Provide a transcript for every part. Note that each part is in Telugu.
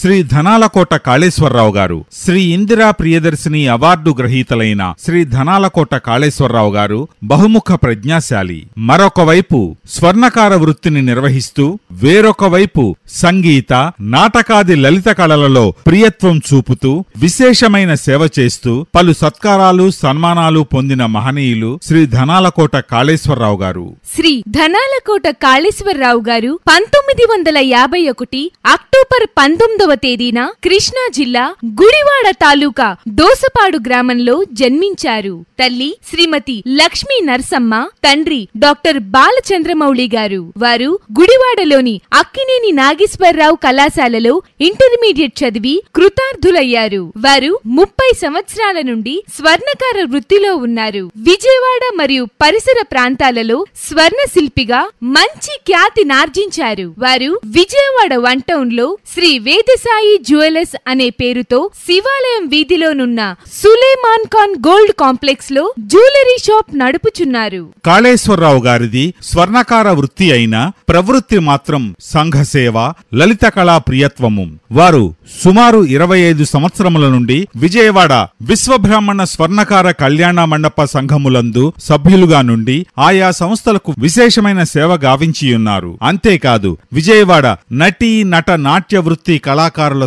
శ్రీ ధనాలకోట కాళేశ్వరరావు గారు శ్రీ ఇందిరా ప్రియదర్శిని అవార్డు గ్రహీతలైన శ్రీ ధనాలకోట కాళేశ్వరరావు గారు బహుముఖ ప్రజ్ఞాశాలి మరొక వైపు స్వర్ణకార వృత్తిని నిర్వహిస్తూ వేరొక వైపు సంగీత నాటకాది లలిత కళలలో ప్రియత్వం చూపుతూ విశేషమైన సేవ చేస్తూ పలు సత్కారాలు సన్మానాలు పొందిన మహనీయులు శ్రీ ధనాలకోట కాళేశ్వరరావు గారు శ్రీ ధనాలకోట కాళేశ్వరరావు గారు పంతొమ్మిది వందల యాభై ఒకటి అక్టోబర్ పంతొమ్మిది పంతొమ్మిదవ తేదీన కృష్ణా జిల్లా గుడివాడ తాలూకా దోసపాడు గ్రామంలో జన్మించారు తల్లి శ్రీమతి లక్ష్మీ నర్సమ్మ తండ్రి డాక్టర్ బాలచంద్రమౌళి గారు వారు గుడివాడలోని అక్కినేని నాగేశ్వరరావు కళాశాలలో ఇంటర్మీడియట్ చదివి కృతార్థులయ్యారు వారు ముప్పై సంవత్సరాల నుండి స్వర్ణకార వృత్తిలో ఉన్నారు విజయవాడ మరియు పరిసర ప్రాంతాలలో స్వర్ణ శిల్పిగా మంచి ఖ్యాతి నార్జించారు వారు విజయవాడ వన్ టౌన్ లో శ్రీ వేద పార్థసాయి జ్యువెలర్స్ అనే పేరుతో శివాలయం వీధిలోనున్న సులేమాన్ ఖాన్ గోల్డ్ కాంప్లెక్స్ లో జ్యువెలరీ షాప్ నడుపుచున్నారు కాళేశ్వరరావు గారిది స్వర్ణకార వృత్తి అయిన ప్రవృత్తి మాత్రం సంఘసేవ లలిత కళా ప్రియత్వము వారు సుమారు ఇరవై ఐదు సంవత్సరముల నుండి విజయవాడ విశ్వబ్రాహ్మణ స్వర్ణకార కళ్యాణ మండప సంఘములందు సభ్యులుగా నుండి ఆయా సంస్థలకు విశేషమైన సేవ గావించియున్నారు అంతేకాదు విజయవాడ నటీ నట నాట్య వృత్తి కళా కళాకారుల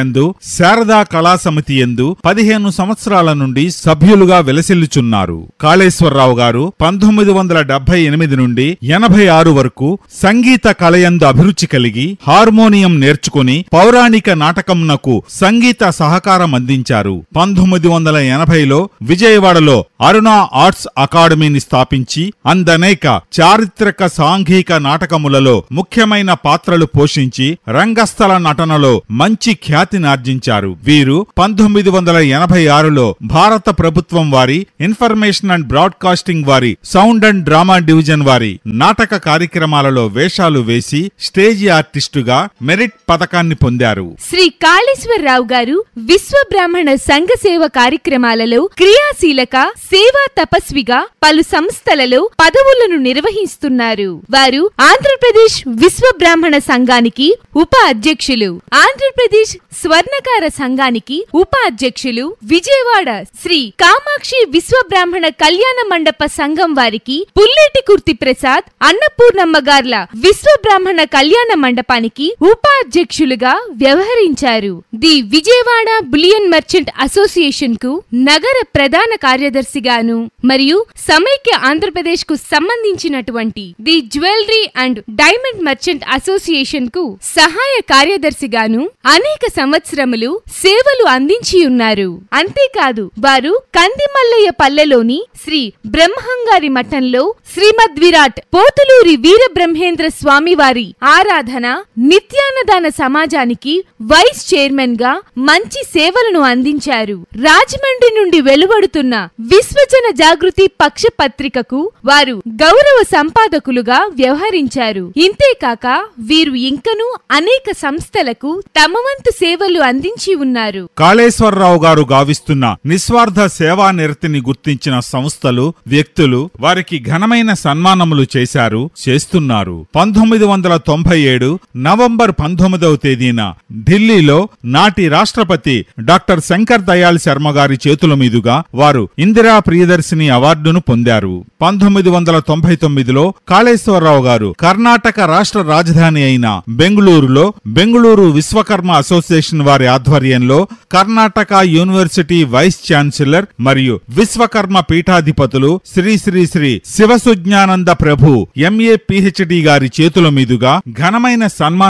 ఎందు శారదా కళాసమితి ఎందు పదిహేను సంవత్సరాల నుండి సభ్యులుగా వెలసిల్లుచున్నారు కాళేశ్వరరావు గారు పంతొమ్మిది వందల డెబ్బై ఎనిమిది నుండి ఎనభై ఆరు వరకు సంగీత కళయందు అభిరుచి కలిగి హార్మోనియం నేర్చుకుని పౌరాణిక నాటకంనకు సంగీత సహకారం అందించారు పంతొమ్మిది వందల ఎనభైలో విజయవాడలో అరుణ ఆర్ట్స్ అకాడమీని స్థాపించి అందనేక చారిత్రక సాంఘిక నాటకములలో ముఖ్యమైన పాత్రలు పోషించి రంగస్థల నటన సంస్కరణలో మంచి ఖ్యాతిని ఆర్జించారు వీరు పంతొమ్మిది వందల ఎనభై ఆరులో భారత ప్రభుత్వం వారి ఇన్ఫర్మేషన్ అండ్ బ్రాడ్కాస్టింగ్ వారి సౌండ్ అండ్ డ్రామా డివిజన్ వారి నాటక కార్యక్రమాలలో వేషాలు వేసి స్టేజీ ఆర్టిస్టుగా మెరిట్ పథకాన్ని పొందారు శ్రీ కాళేశ్వరరావు గారు విశ్వ బ్రాహ్మణ సంఘ సేవ కార్యక్రమాలలో క్రియాశీలక సేవా తపస్విగా పలు సంస్థలలో పదవులను నిర్వహిస్తున్నారు వారు ఆంధ్రప్రదేశ్ విశ్వ బ్రాహ్మణ సంఘానికి ఉప అధ్యక్షులు ఆంధ్రప్రదేశ్ స్వర్ణకార సంఘానికి ఉపాధ్యక్షులు విజయవాడ శ్రీ కామాక్షి విశ్వబ్రాహ్మణ కళ్యాణ మండప సంఘం వారికి పులి పుల్లేటి కుర్తి ప్రసాద్ అన్నపూర్ణమ్మ గార్ల విశ్వ బ్రాహ్మణ కళ్యాణ మండపానికి ఉపాధ్యక్షులుగా వ్యవహరించారు the Vijayawada bullion merchant association కు నగర ప్రధాన కార్యదర్శిగాను మరియు సమైక్య ఆంధ్రప్రదేశ్ కు సంబంధించినటువంటి the jewellery and diamond merchant association కు సహాయ కార్యదర్శిగాను అనేక సంవత్సరములు సేవలు అందించి ఉన్నారు అంతేకాదు వారు కందిమల్లయ్య పల్లెలోని శ్రీ బ్రహ్మంగారి మఠంలో శ్రీమద్ విరాట్ పోతులూరి వీరబ్రహ్మేంద్ర స్వామి వారి ఆరాధన నిత్యాన్నదాన సమాజానికి వైస్ చైర్మన్ గా మంచి సేవలను అందించారు రాజమండ్రి నుండి వెలువడుతున్న విశ్వజన జాగృతి పక్ష పత్రికకు వారు గౌరవ సంపాదకులుగా వ్యవహరించారు ఇంతేకాక వీరు ఇంకనూ అనేక సంస్థలకు తమ వంతు సేవలు అందించి ఉన్నారు కాళేశ్వరరావు గారు గావిస్తున్న నిస్వార్థ సేవా నిరతిని గుర్తించిన సంస్థలు వ్యక్తులు వారికి ఘనమైన ఘనమైన సన్మానములు చేశారు చేస్తున్నారు పంతొమ్మిది వందల తొంభై ఏడు నవంబర్ పంతొమ్మిదవ తేదీన ఢిల్లీలో నాటి రాష్ట్రపతి డాక్టర్ శంకర్ దయాళ్ శర్మ గారి చేతుల మీదుగా వారు ఇందిరా ప్రియదర్శిని అవార్డును పొందారు పంతొమ్మిది వందల తొంభై తొమ్మిదిలో కాళేశ్వరరావు గారు కర్ణాటక రాష్ట్ర రాజధాని అయిన బెంగుళూరులో బెంగుళూరు విశ్వకర్మ అసోసియేషన్ వారి ఆధ్వర్యంలో కర్ణాటక యూనివర్సిటీ వైస్ ఛాన్సలర్ మరియు విశ్వకర్మ పీఠాధిపతులు శ్రీ శ్రీ శ్రీ శివ సుజ్ఞానంద ప్రభు ఎంఏ పిహెచ్డి గారి చేతుల మీదుగా ఘనమైన సన్మాన